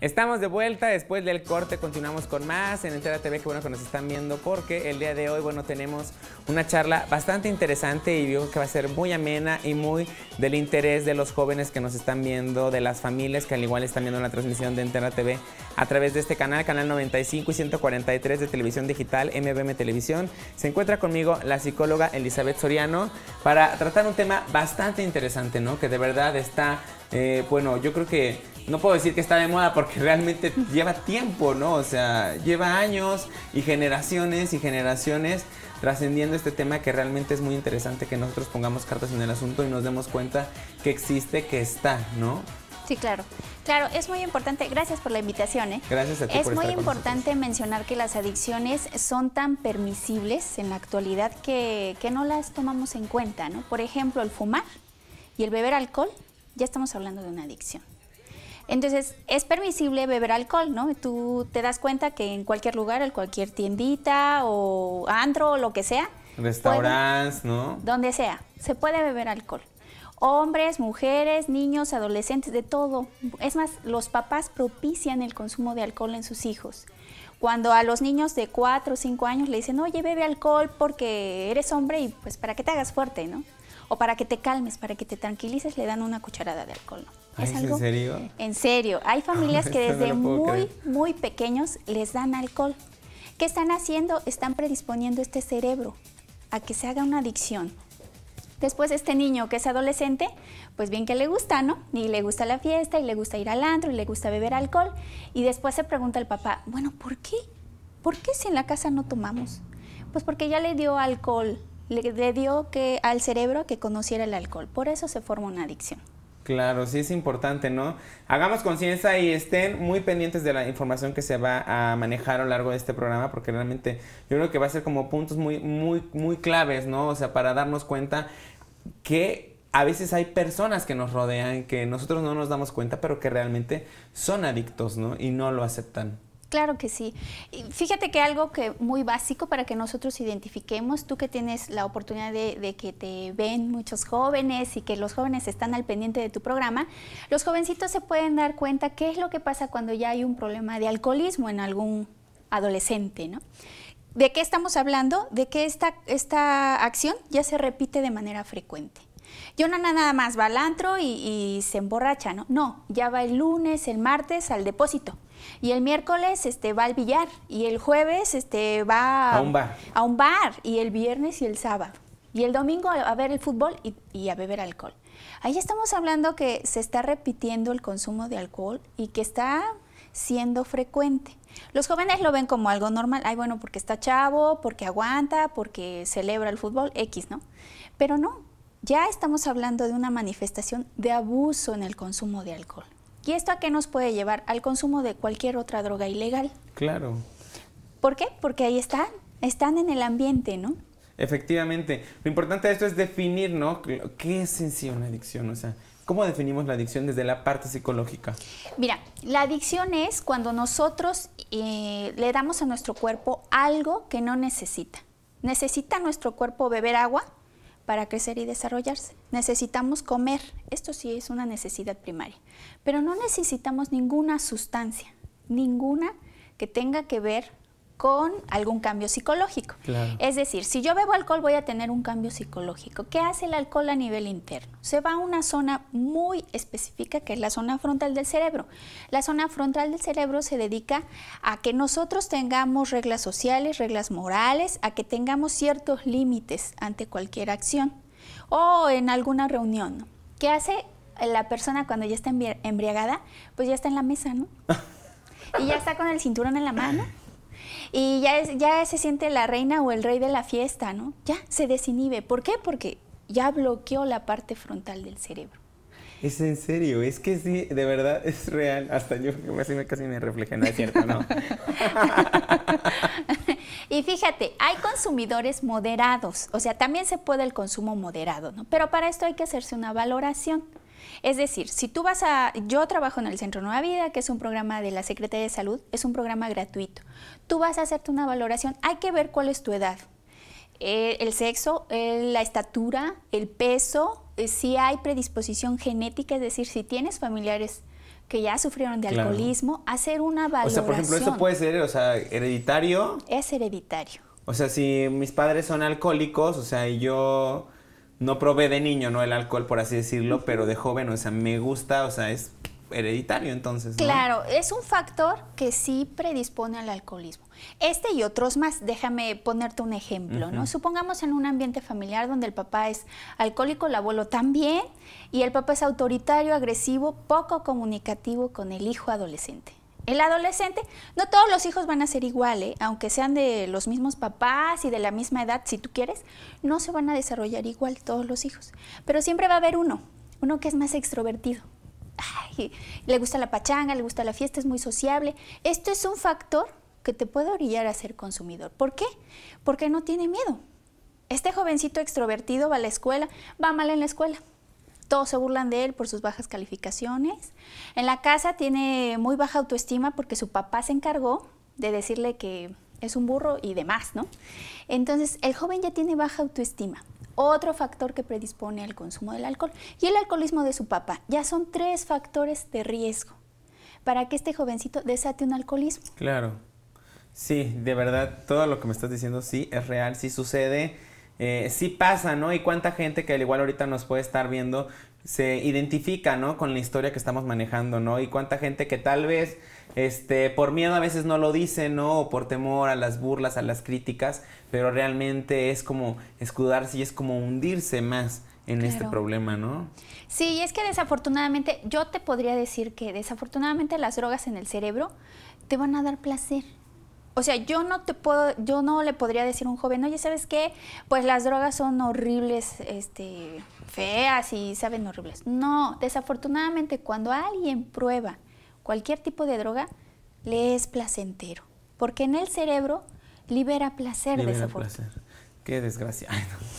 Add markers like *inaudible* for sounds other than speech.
Estamos de vuelta, después del corte continuamos con más en Entera TV, que bueno que nos están viendo porque el día de hoy, bueno, tenemos una charla bastante interesante y yo que va a ser muy amena y muy del interés de los jóvenes que nos están viendo, de las familias que al igual están viendo la transmisión de Entera TV a través de este canal, canal 95 y 143 de Televisión Digital, MBM Televisión. Se encuentra conmigo la psicóloga Elizabeth Soriano para tratar un tema bastante interesante, ¿no? Que de verdad está, eh, bueno, yo creo que no puedo decir que está de moda porque *laughs* realmente lleva tiempo, ¿no? O sea, lleva años y generaciones y generaciones trascendiendo este tema que realmente es muy interesante que nosotros pongamos cartas en el asunto y nos demos cuenta que existe, que está, ¿no? Sí, claro. Claro, es muy importante, gracias por la invitación. ¿eh? Gracias a ti. Es muy importante mencionar que las adicciones son tan permisibles en la actualidad que, que no las tomamos en cuenta, ¿no? Por ejemplo, el fumar y el beber alcohol, ya estamos hablando de una adicción. Entonces, es permisible beber alcohol, ¿no? Tú te das cuenta que en cualquier lugar, en cualquier tiendita o andro o lo que sea. Restaurantes, ¿no? Donde sea, se puede beber alcohol. Hombres, mujeres, niños, adolescentes, de todo. Es más, los papás propician el consumo de alcohol en sus hijos. Cuando a los niños de 4 o 5 años le dicen, oye, bebe alcohol porque eres hombre y pues para que te hagas fuerte, ¿no? o para que te calmes, para que te tranquilices, le dan una cucharada de alcohol. ¿Es, algo? en serio? Hay *laughs* familias que desde muy, muy pequeños les dan alcohol. ¿Qué están haciendo? Están predisponiendo este cerebro a que se haga una adicción. Después este niño que es adolescente, pues bien que le gusta, ¿no? Y le gusta la fiesta, y le gusta ir al antro, y le gusta beber alcohol. Y después se pregunta el papá, bueno, ¿por qué? ¿Por qué si en la casa no tomamos? Pues porque ya le dio alcohol le, dio que al cerebro que conociera el alcohol. Por eso se forma una adicción. Claro, sí es importante, ¿no? Hagamos conciencia y estén muy pendientes de la información que se va a manejar a lo largo de este programa, porque realmente yo creo que va a ser como puntos muy, muy, muy claves, ¿no? O sea, para darnos cuenta que a veces hay personas que nos rodean que nosotros no nos damos cuenta, pero que realmente son adictos, ¿no? Y no lo aceptan. Claro que sí. fíjate que algo que muy básico para que nosotros identifiquemos, tú que tienes la oportunidad de, que te ven muchos jóvenes y que los jóvenes están al pendiente de tu programa, los jovencitos se pueden dar cuenta qué es lo que pasa cuando ya hay un problema de alcoholismo en algún adolescente, ¿no? ¿De qué estamos hablando? De que esta, esta acción ya se repite de manera frecuente. Yo no nada más va al antro y, y se emborracha, ¿no? No, ya va el lunes, el martes al depósito y el miércoles este, va al billar y el jueves este, va a un bar. y el viernes y el sábado. Y el domingo a ver el fútbol y, a beber alcohol. Ahí estamos hablando que se está repitiendo el consumo de alcohol y que está siendo frecuente. Los jóvenes lo ven como algo normal. Ay, bueno, porque está chavo, porque aguanta, porque celebra el fútbol, X, ¿no? Pero no, ya estamos hablando de una manifestación de abuso en el consumo de alcohol. ¿Y esto a qué nos puede llevar? Al consumo de cualquier otra droga ilegal. Claro. ¿Por qué? Porque ahí están, están en el ambiente, ¿no? Efectivamente. Lo importante de esto es definir, ¿no? ¿Qué es en sí una adicción? O sea, ¿cómo definimos la adicción desde la parte psicológica? Mira, la adicción es cuando nosotros eh, le damos a nuestro cuerpo algo que no necesita. Necesita nuestro cuerpo beber agua, para crecer y desarrollarse. Necesitamos comer, esto sí es una necesidad primaria, pero no necesitamos ninguna sustancia, ninguna que tenga que ver con algún cambio psicológico. Es decir, si yo bebo alcohol voy a tener un cambio psicológico. ¿Qué hace el alcohol a nivel interno? Se va a una zona muy específica que es la zona frontal del cerebro. La zona frontal del cerebro se dedica a que nosotros tengamos reglas sociales, reglas morales, a que tengamos ciertos límites ante cualquier acción o en alguna reunión. ¿Qué hace la persona cuando ya está embriagada? Pues ya está en la mesa, ¿no? *laughs* y ya está con el cinturón en la mano y ya, ya se siente la reina o el rey de la fiesta, ¿no? Ya se desinhibe. ¿Por qué? Porque ya bloqueó la parte frontal del cerebro. Es en serio, es que sí, de verdad es real. Hasta yo casi me, casi me reflejé, no es cierto, no. *laughs* y fíjate, hay consumidores moderados, o sea, también se puede el consumo moderado, ¿no? Pero para esto hay que hacerse una valoración. Es decir, si tú vas a... Yo trabajo en el Centro Nueva Vida, que es un programa de la Secretaría de Salud, es un programa gratuito. Tú vas a hacerte una valoración, hay que ver cuál es tu edad, eh, el sexo, eh, la estatura, el peso, eh, si hay predisposición genética, es decir, si tienes familiares que ya sufrieron de alcoholismo, hacer una valoración. O sea, por ejemplo, esto puede ser, o sea, hereditario. Es hereditario. O sea, si mis padres son alcohólicos, o sea, yo no probé de niño, ¿no? El alcohol, por así decirlo, pero de joven, o sea, me gusta, o sea, es hereditario entonces. Claro, es un factor que sí predispone al alcoholismo. Este y otros más, déjame ponerte un ejemplo, ¿no? Supongamos en un ambiente familiar donde el papá es alcohólico, el abuelo también, y el papá es autoritario, agresivo, poco comunicativo con el hijo adolescente el adolescente, no todos los hijos van a ser iguales, ¿eh? aunque sean de los mismos papás y de la misma edad, si tú quieres, no se van a desarrollar igual todos los hijos. Pero siempre va a haber uno, uno que es más extrovertido. le gusta la pachanga, le gusta la fiesta, es muy sociable. Esto es un factor que te puede orillar a ser consumidor. ¿Por qué? Porque no tiene miedo. Este jovencito extrovertido va a la escuela, va mal en la escuela, todos se burlan de él por sus bajas calificaciones. En la casa tiene muy baja autoestima porque su papá se encargó de decirle que es un burro y demás, ¿no? Entonces, el joven ya tiene baja autoestima. Otro factor que predispone al consumo del alcohol y el alcoholismo de su papá. Ya son tres factores de riesgo para que este jovencito desate un alcoholismo. Claro. Sí, de verdad, todo lo que me estás diciendo sí es real, sí sucede eh, sí pasa, ¿no? Y cuánta gente que al igual ahorita nos puede estar viendo se identifica, ¿no? Con la historia que estamos manejando, ¿no? Y cuánta gente que tal vez, este, por miedo a veces no lo dice, ¿no? O por temor a las burlas, a las críticas, pero realmente es como escudarse y es como hundirse más en este problema, ¿no? Sí, y es que desafortunadamente, yo te podría decir que desafortunadamente las drogas en el cerebro te van a dar placer. O sea, yo no te puedo, yo no le podría decir a un joven, oye, ¿sabes qué? Pues las drogas son horribles, este, feas y saben horribles. No, desafortunadamente cuando alguien prueba cualquier tipo de droga, le es placentero. Porque en el cerebro libera placer libera placer. Qué desgracia. *laughs*